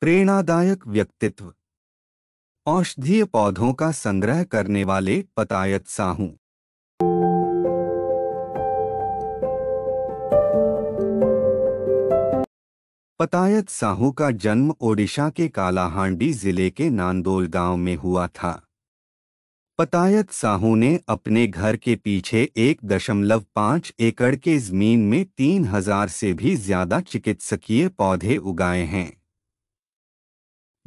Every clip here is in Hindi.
प्रेरणादायक व्यक्तित्व औषधीय पौधों का संग्रह करने वाले पतायत साहू पतायत साहू का जन्म ओडिशा के कालाहांडी जिले के नांदोल गांव में हुआ था पतायत साहू ने अपने घर के पीछे एक दशमलव पांच एकड़ के जमीन में तीन हजार से भी ज्यादा चिकित्सकीय पौधे उगाए हैं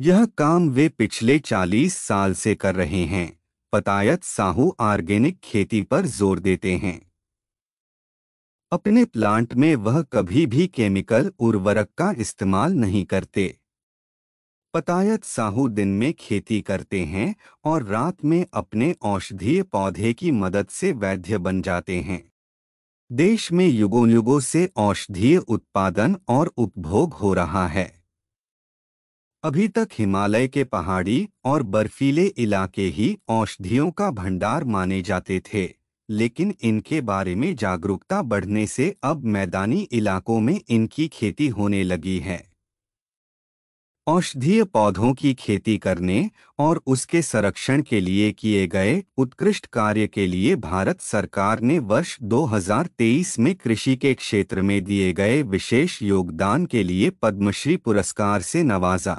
यह काम वे पिछले 40 साल से कर रहे हैं पतायत साहू ऑर्गेनिक खेती पर जोर देते हैं अपने प्लांट में वह कभी भी केमिकल उर्वरक का इस्तेमाल नहीं करते पतायत साहू दिन में खेती करते हैं और रात में अपने औषधीय पौधे की मदद से वैध्य बन जाते हैं देश में युगों युगों से औषधीय उत्पादन और उपभोग हो रहा है अभी तक हिमालय के पहाड़ी और बर्फीले इलाके ही औषधियों का भंडार माने जाते थे लेकिन इनके बारे में जागरूकता बढ़ने से अब मैदानी इलाकों में इनकी खेती होने लगी है औषधीय पौधों की खेती करने और उसके संरक्षण के लिए किए गए उत्कृष्ट कार्य के लिए भारत सरकार ने वर्ष 2023 में कृषि के क्षेत्र में दिए गए विशेष योगदान के लिए पद्मश्री पुरस्कार से नवाजा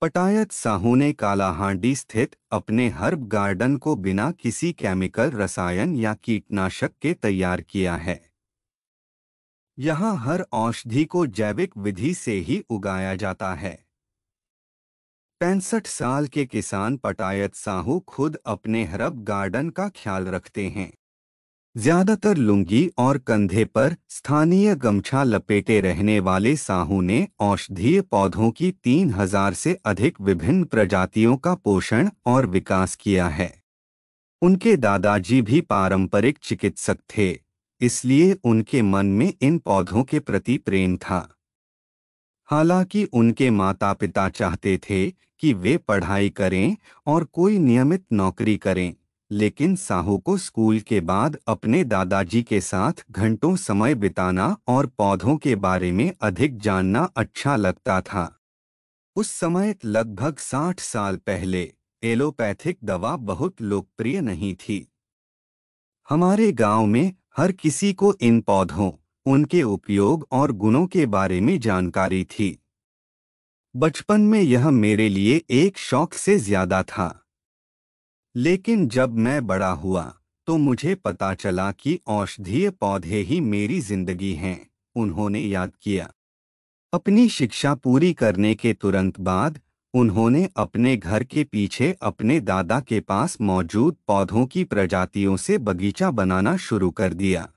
पटायत साहू ने कालाहांडी स्थित अपने हर्ब गार्डन को बिना किसी केमिकल रसायन या कीटनाशक के तैयार किया है यहाँ हर औषधि को जैविक विधि से ही उगाया जाता है पैंसठ साल के किसान पटायत साहू खुद अपने हरब गार्डन का ख्याल रखते हैं ज्यादातर लुंगी और कंधे पर स्थानीय गमछा लपेटे रहने वाले साहू ने औषधीय पौधों की तीन हजार से अधिक विभिन्न प्रजातियों का पोषण और विकास किया है उनके दादाजी भी पारंपरिक चिकित्सक थे इसलिए उनके मन में इन पौधों के प्रति प्रेम था हालांकि उनके माता पिता चाहते थे कि वे पढ़ाई करें और कोई नियमित नौकरी करें लेकिन साहू को स्कूल के बाद अपने दादाजी के साथ घंटों समय बिताना और पौधों के बारे में अधिक जानना अच्छा लगता था उस समय लगभग साठ साल पहले एलोपैथिक दवा बहुत लोकप्रिय नहीं थी हमारे गांव में हर किसी को इन पौधों उनके उपयोग और गुणों के बारे में जानकारी थी बचपन में यह मेरे लिए एक शौक से ज्यादा था लेकिन जब मैं बड़ा हुआ तो मुझे पता चला कि औषधीय पौधे ही मेरी जिंदगी हैं उन्होंने याद किया अपनी शिक्षा पूरी करने के तुरंत बाद उन्होंने अपने घर के पीछे अपने दादा के पास मौजूद पौधों की प्रजातियों से बगीचा बनाना शुरू कर दिया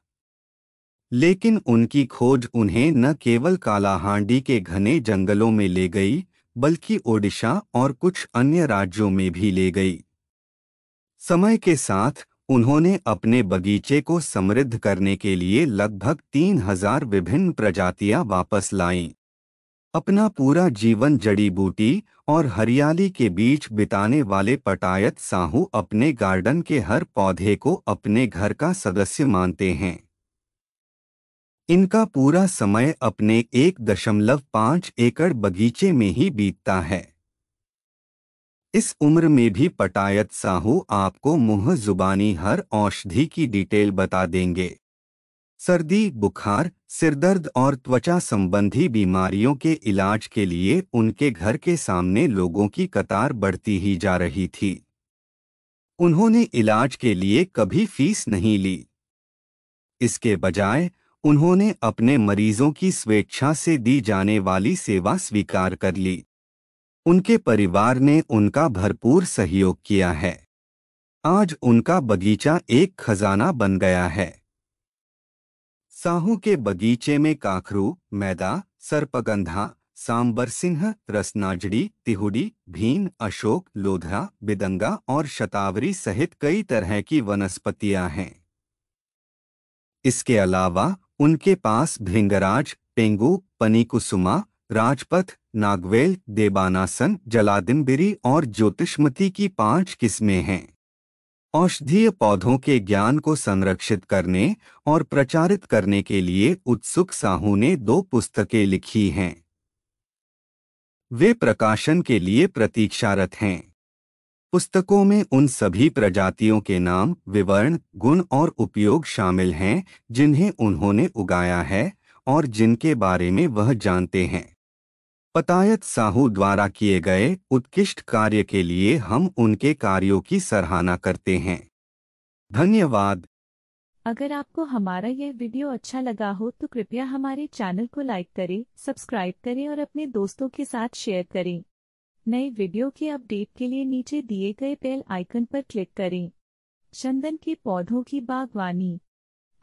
लेकिन उनकी खोज उन्हें न केवल कालाहांडी के घने जंगलों में ले गई बल्कि ओडिशा और कुछ अन्य राज्यों में भी ले गई समय के साथ उन्होंने अपने बगीचे को समृद्ध करने के लिए लगभग तीन हजार विभिन्न प्रजातियां वापस लाईं अपना पूरा जीवन जड़ी बूटी और हरियाली के बीच बिताने वाले पटायत साहू अपने गार्डन के हर पौधे को अपने घर का सदस्य मानते हैं इनका पूरा समय अपने एक दशमलव पांच एकड़ बगीचे में ही बीतता है इस उम्र में भी पटायत साहू आपको मुंह जुबानी हर औषधि की डिटेल बता देंगे सर्दी बुखार सिरदर्द और त्वचा संबंधी बीमारियों के इलाज के लिए उनके घर के सामने लोगों की कतार बढ़ती ही जा रही थी उन्होंने इलाज के लिए कभी फीस नहीं ली इसके बजाय उन्होंने अपने मरीजों की स्वेच्छा से दी जाने वाली सेवा स्वीकार कर ली उनके परिवार ने उनका भरपूर सहयोग किया है आज उनका बगीचा एक खजाना बन गया है साहू के बगीचे में काखरू मैदा सरपगंधा सांबर सिंह रसनाजड़ी तिहुडी भीन अशोक लोधा बिदंगा और शतावरी सहित कई तरह की वनस्पतियां हैं इसके अलावा उनके पास भिंगराज पेंगू पनीकुसुमा राजपथ नागवेल देबानासन जलादिमबिरी और ज्योतिषमती की पांच किस्में हैं औषधीय पौधों के ज्ञान को संरक्षित करने और प्रचारित करने के लिए उत्सुक साहू ने दो पुस्तकें लिखी हैं वे प्रकाशन के लिए प्रतीक्षारत हैं पुस्तकों में उन सभी प्रजातियों के नाम विवरण गुण और उपयोग शामिल हैं जिन्हें उन्होंने उगाया है और जिनके बारे में वह जानते हैं पतायत साहू द्वारा किए गए उत्कृष्ट कार्य के लिए हम उनके कार्यों की सराहना करते हैं धन्यवाद अगर आपको हमारा यह वीडियो अच्छा लगा हो तो कृपया हमारे चैनल को लाइक करें सब्सक्राइब करें और अपने दोस्तों के साथ शेयर करें नए वीडियो के अपडेट के लिए नीचे दिए गए बेल आइकन पर क्लिक करें चंदन के पौधों की बागवानी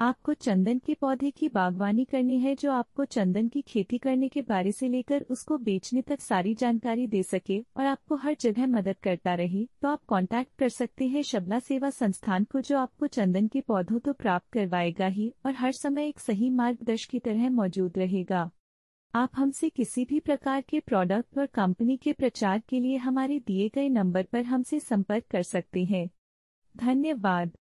आपको चंदन के पौधे की बागवानी करनी है जो आपको चंदन की खेती करने के बारे से लेकर उसको बेचने तक सारी जानकारी दे सके और आपको हर जगह मदद करता रहे तो आप कांटेक्ट कर सकते हैं शबला सेवा संस्थान को जो आपको चंदन के पौधों तो प्राप्त करवाएगा ही और हर समय एक सही मार्गदर्श की तरह मौजूद रहेगा आप हमसे किसी भी प्रकार के प्रोडक्ट और कंपनी के प्रचार के लिए हमारे दिए गए नंबर पर हमसे संपर्क कर सकते हैं धन्यवाद